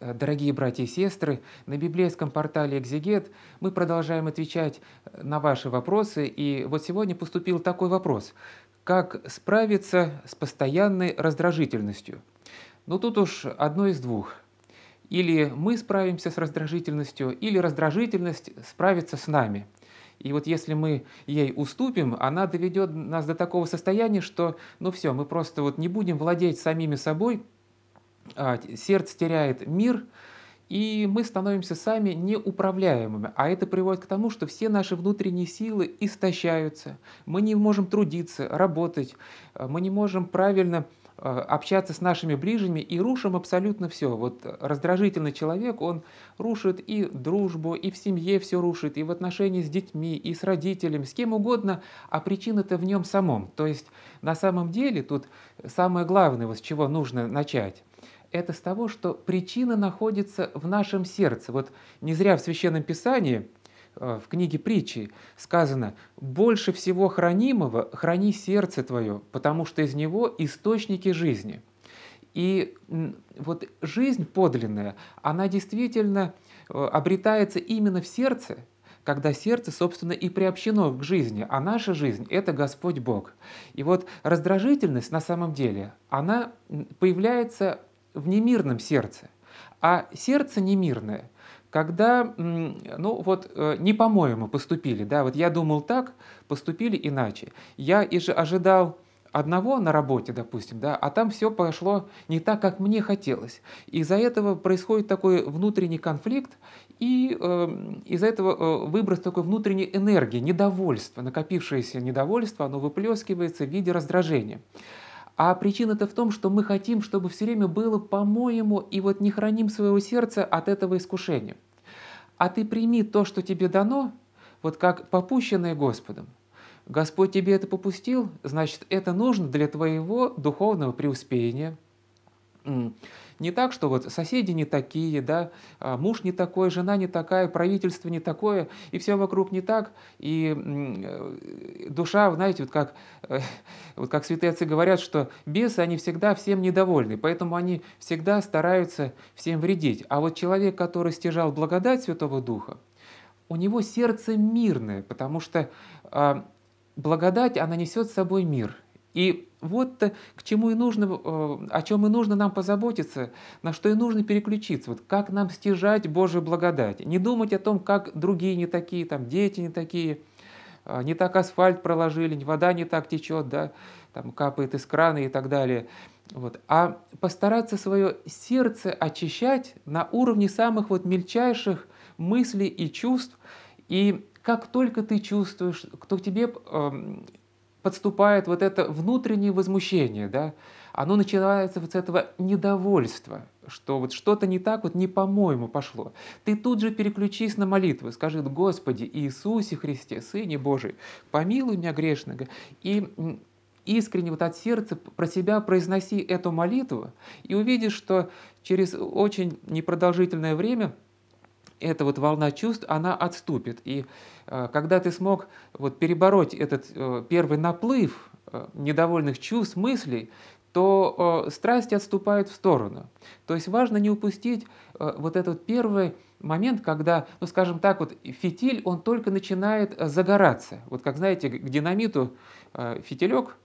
Дорогие братья и сестры, на библейском портале «Экзегет» мы продолжаем отвечать э, на ваши вопросы, и вот сегодня поступил такой вопрос. Как справиться с постоянной раздражительностью? Ну тут уж одно из двух. Или мы справимся с раздражительностью, или раздражительность справится с нами. И вот если мы ей уступим, она доведет нас до такого состояния, что ну все, мы просто вот не будем владеть самими собой – а, сердце теряет мир, и мы становимся сами неуправляемыми. А это приводит к тому, что все наши внутренние силы истощаются. Мы не можем трудиться, работать, а, мы не можем правильно а, общаться с нашими ближними и рушим абсолютно все. Вот раздражительный человек, он рушит и дружбу, и в семье все рушит, и в отношении с детьми, и с родителями, с кем угодно, а причина-то в нем самом. То есть на самом деле тут самое главное, вот с чего нужно начать, это с того, что причина находится в нашем сердце. Вот не зря в Священном Писании, э, в книге притчи сказано «Больше всего хранимого храни сердце твое, потому что из него источники жизни». И вот жизнь подлинная, она действительно э, обретается именно в сердце, когда сердце, собственно, и приобщено к жизни, а наша жизнь – это Господь Бог. И вот раздражительность на самом деле, она появляется в немирном сердце. А сердце немирное, когда, ну вот, э, не по-моему поступили, да, вот я думал так, поступили иначе. Я и же ожидал одного на работе, допустим, да, а там все пошло не так, как мне хотелось. Из-за этого происходит такой внутренний конфликт, и э, из-за этого э, выброс такой внутренней энергии, недовольства, накопившееся недовольство, оно выплескивается в виде раздражения. А причина-то в том, что мы хотим, чтобы все время было по-моему, и вот не храним своего сердца от этого искушения. А ты прими то, что тебе дано, вот как попущенное Господом. Господь тебе это попустил, значит, это нужно для твоего духовного преуспения. Не так, что вот соседи не такие, да, а, муж не такой, жена не такая, правительство не такое, и все вокруг не так, и э, душа, знаете, вот как, э, вот как святые отцы говорят, что бесы, они всегда всем недовольны, поэтому они всегда стараются всем вредить. А вот человек, который стяжал благодать Святого Духа, у него сердце мирное, потому что а, благодать, она несет с собой мир – и вот к чему и нужно, э, о чем и нужно нам позаботиться, на что и нужно переключиться, вот как нам стяжать Божью благодать. Не думать о том, как другие не такие, там дети не такие, э, не так асфальт проложили, вода не так течет, да, там капает из крана и так далее. Вот. А постараться свое сердце очищать на уровне самых вот мельчайших мыслей и чувств. И как только ты чувствуешь, кто тебе эм, подступает вот это внутреннее возмущение, да, оно начинается вот с этого недовольства, что вот что-то не так, вот не по-моему пошло. Ты тут же переключись на молитву, скажи, Господи, Иисусе Христе, Сыне Божий, помилуй меня грешного, и искренне вот от сердца про себя произноси эту молитву, и увидишь, что через очень непродолжительное время – эта вот волна чувств, она отступит. И э, когда ты смог вот перебороть этот э, первый наплыв э, недовольных чувств, мыслей, то страсти отступают в сторону. То есть важно не упустить вот этот первый момент, когда, ну скажем так, вот фитиль, он только начинает загораться. Вот как знаете, к динамиту фитилек,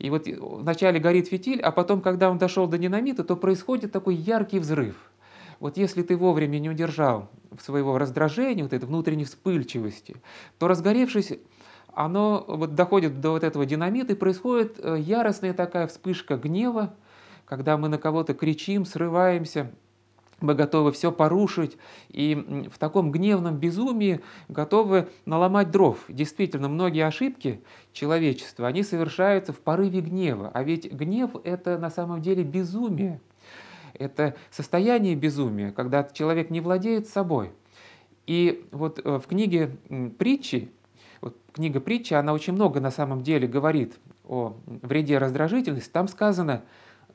и вот вначале горит фитиль, а потом, когда он дошел до динамита, то происходит такой яркий взрыв – вот если ты вовремя не удержал своего раздражения, вот этой внутренней вспыльчивости, то разгоревшись, оно вот доходит до вот этого динамита, и происходит э, яростная такая вспышка гнева, когда мы на кого-то кричим, срываемся, мы готовы все порушить, и в таком гневном безумии готовы наломать дров. Действительно, многие ошибки человечества, они совершаются в порыве гнева, а ведь гнев – это на самом деле безумие это состояние безумия, когда человек не владеет собой. И вот э, в книге притчи, вот книга притчи, она очень много на самом деле говорит о вреде раздражительности. Там сказано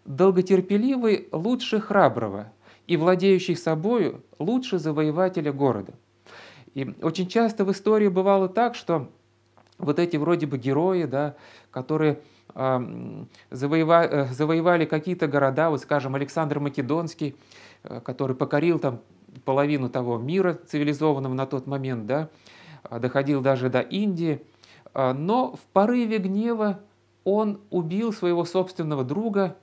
«долготерпеливый лучше храброго, и владеющий собою лучше завоевателя города». И очень часто в истории бывало так, что вот эти вроде бы герои, да, которые Э, завоевали какие-то города, вот скажем, Александр Македонский, э, который покорил там половину того мира цивилизованного на тот момент, да, а, доходил даже до Индии, а, но в порыве гнева он убил своего собственного друга,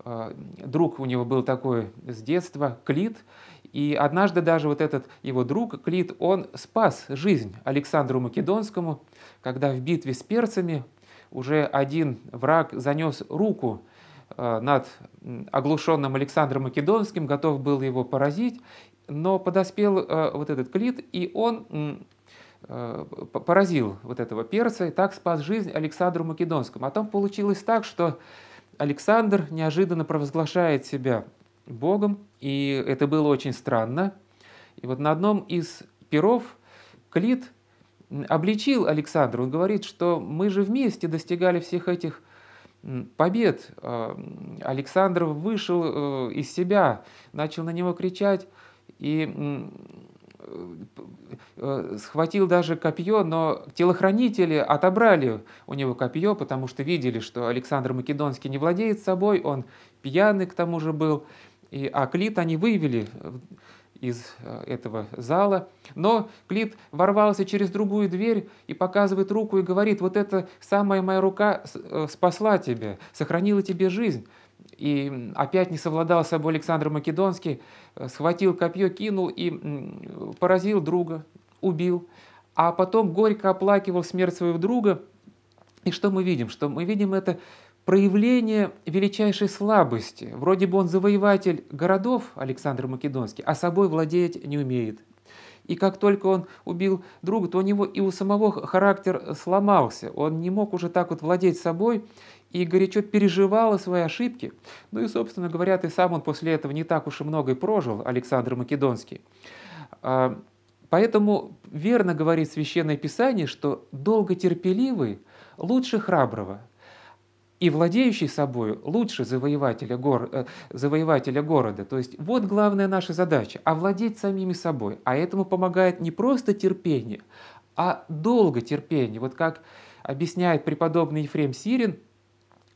а, друг у него был такой с детства, Клит, и однажды даже вот этот его друг Клит, он спас жизнь Александру Македонскому, когда в битве с перцами уже один враг занес руку э, над оглушенным Александром Македонским, готов был его поразить, но подоспел э, вот этот клит, и он э, поразил вот этого перца и так спас жизнь Александру Македонскому. А там получилось так, что Александр неожиданно провозглашает себя Богом, и это было очень странно. И вот на одном из перов Клит обличил Александра. Он говорит, что мы же вместе достигали всех этих побед. А, Александр вышел э, из себя, начал на него кричать и э, э, схватил даже копье, но телохранители отобрали у него копье, потому что видели, что Александр Македонский не владеет собой, он пьяный к тому же был. И, а они вывели из э, этого зала. Но Клит ворвался через другую дверь и показывает руку и говорит, вот эта самая моя рука э, спасла тебя, сохранила тебе жизнь. И опять не совладал с собой Александр Македонский, э, схватил копье, кинул и поразил друга, убил. А потом горько оплакивал смерть своего друга. И что мы видим? Что мы видим это проявление величайшей слабости. Вроде бы он завоеватель городов, Александр Македонский, а собой владеть не умеет. И как только он убил друга, то у него и у самого характер сломался. Он не мог уже так вот владеть собой и горячо переживал свои ошибки. Ну и, собственно говоря, и сам он после этого не так уж и много и прожил, Александр Македонский. А, поэтому верно говорит Священное Писание, что долготерпеливый лучше храброго – и владеющий собой лучше завоевателя, гор, э, завоевателя города. То есть вот главная наша задача – овладеть самими собой. А этому помогает не просто терпение, а долго терпение. Вот как объясняет преподобный Ефрем Сирин,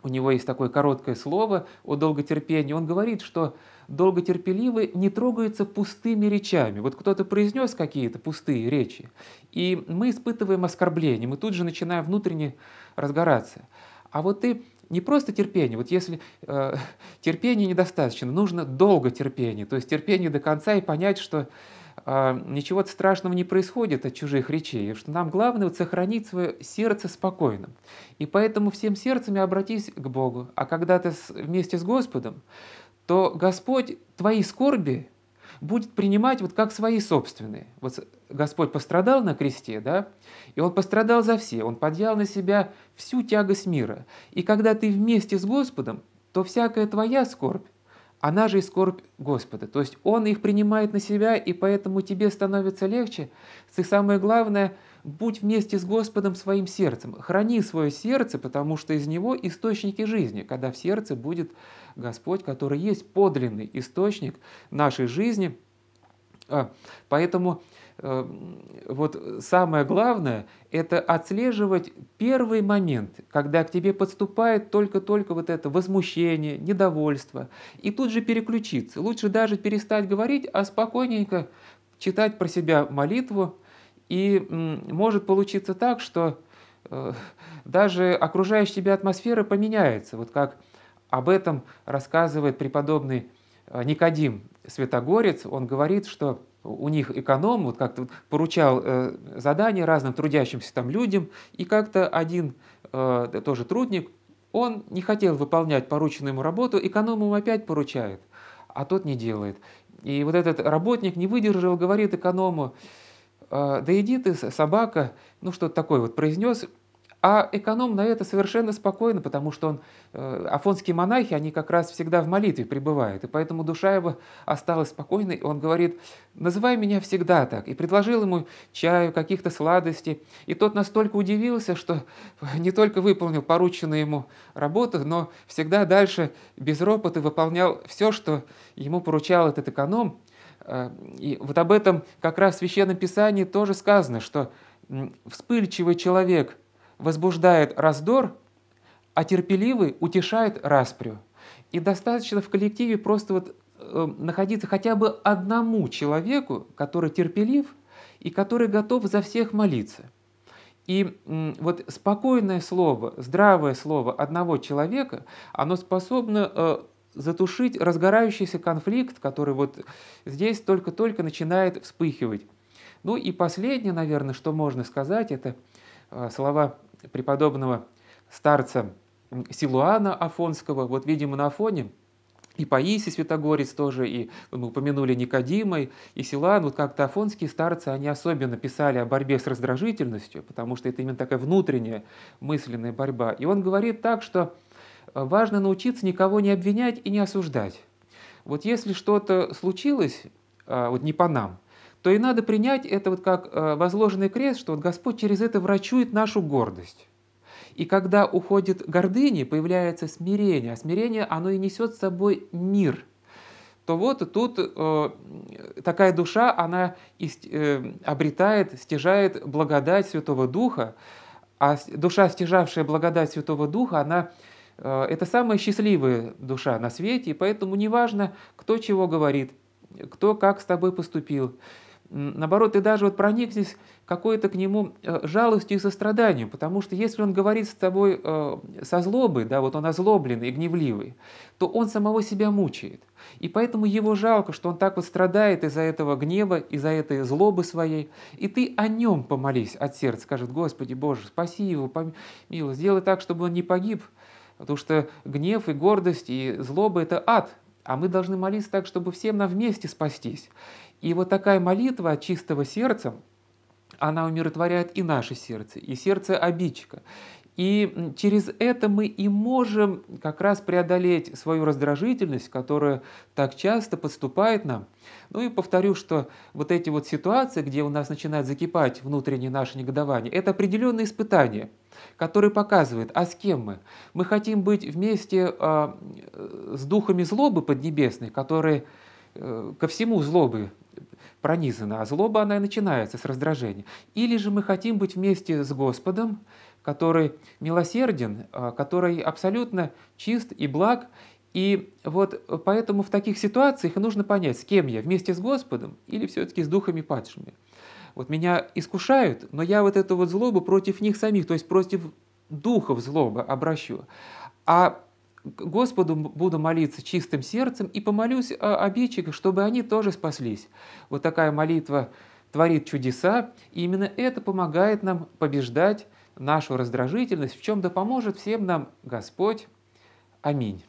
у него есть такое короткое слово о долготерпении. Он говорит, что долготерпеливы не трогаются пустыми речами. Вот кто-то произнес какие-то пустые речи, и мы испытываем оскорбление, мы тут же начинаем внутренне разгораться. А вот ты не просто терпение. Вот если э, терпения недостаточно, нужно долго терпение, то есть терпение до конца и понять, что э, а, ничего страшного не происходит от чужих речей, что нам главное вот сохранить свое сердце спокойным. И поэтому всем сердцами обратись к Богу. А когда ты с, вместе с Господом, то Господь твои скорби будет принимать вот как свои собственные. Вот Господь пострадал на кресте, да, и Он пострадал за все, Он подъял на себя всю тягость мира. И когда ты вместе с Господом, то всякая твоя скорбь, она же и скорбь Господа. То есть Он их принимает на себя, и поэтому тебе становится легче. И самое главное – будь вместе с Господом своим сердцем. Храни свое сердце, потому что из него источники жизни, когда в сердце будет Господь, который есть подлинный источник нашей жизни. А, поэтому э, вот самое главное – это отслеживать первый момент, когда к тебе подступает только-только вот это возмущение, недовольство, и тут же переключиться. Лучше даже перестать говорить, а спокойненько читать про себя молитву, и может получиться так, что э, даже окружающая тебя атмосфера поменяется. Вот как об этом рассказывает преподобный э, Никодим Святогорец. Он говорит, что у них эконом вот как-то поручал э, задание разным трудящимся там людям, и как-то один тоже трудник, он не хотел выполнять порученную ему работу, эконом ему опять поручает, а тот не делает. И вот этот работник не выдержал, говорит эконому, а, да иди ты, собака, ну что-то такое вот произнес, а эконом на это совершенно спокойно, потому что он, э, афонские монахи, они как раз всегда в молитве пребывают, и поэтому душа его осталась спокойной, он говорит, называй меня всегда так, и предложил ему чаю, каких-то сладостей, и тот настолько удивился, что не только выполнил порученную ему работу, но всегда дальше без ропота выполнял все, что ему поручал этот эконом, а, и вот об этом как раз в Священном Писании тоже сказано, что вспыльчивый человек возбуждает раздор, а терпеливый утешает распрю. И достаточно в коллективе просто вот э, находиться хотя бы одному человеку, который терпелив и который готов за всех молиться. И вот спокойное слово, здравое слово одного человека, оно способно э, затушить разгорающийся конфликт, который вот здесь только-только начинает вспыхивать. Ну и последнее, наверное, что можно сказать, это а, слова преподобного старца Силуана Афонского. Вот, видимо, на фоне и Паисий Святогорец тоже, и мы упомянули Никодима, и Силан, вот как-то афонские старцы, они особенно писали о борьбе с раздражительностью, потому что это именно такая внутренняя мысленная борьба. И он говорит так, что важно научиться никого не обвинять и не осуждать. Вот если что-то случилось, а, вот не по нам, то и надо принять это вот как а, возложенный крест, что вот Господь через это врачует нашу гордость. И когда уходит гордыня, появляется смирение. А смирение, оно и несет с собой мир. То вот тут э, такая душа, она ист, э, обретает, стяжает благодать Святого Духа. А душа, стяжавшая благодать Святого Духа, она Э, это самая счастливая душа на свете, и поэтому неважно, кто чего говорит, кто как с тобой поступил. Наоборот, ты даже вот проникнись какой-то к нему э, жалостью и состраданием, потому что если он говорит с тобой э, со злобой, да, вот он озлобленный и гневливый, то он самого себя мучает. И поэтому его жалко, что он так вот страдает из-за этого гнева, из-за этой злобы своей. И ты о нем помолись от сердца, скажет, Господи Боже, спаси его, помилуй, сделай так, чтобы он не погиб, Потому что гнев и гордость и злоба – это ад. А мы должны молиться так, чтобы всем нам вместе спастись. И вот такая молитва от чистого сердца, она умиротворяет и наше сердце, и сердце обидчика. И через это мы и можем как раз преодолеть свою раздражительность, которая так часто подступает нам. Ну и повторю, что вот эти вот ситуации, где у нас начинает закипать внутреннее наше негодование, это определенные испытания, которые показывают, а с кем мы. Мы хотим быть вместе э, с духами злобы поднебесной, которые э, ко всему злобы пронизаны, а злоба она и начинается с раздражения. Или же мы хотим быть вместе с Господом, который милосерден, а, который абсолютно чист и благ. И вот э, поэтому в таких ситуациях нужно понять, с кем я, вместе с Господом или все-таки с духами падшими. Вот меня искушают, но я вот эту вот злобу против них самих, то есть против духов злобы обращу. А Господу буду молиться чистым сердцем и помолюсь о а, обидчиках, чтобы они тоже спаслись. Вот такая молитва творит чудеса, и именно это помогает нам побеждать нашу раздражительность в чем-то поможет всем нам Господь. Аминь.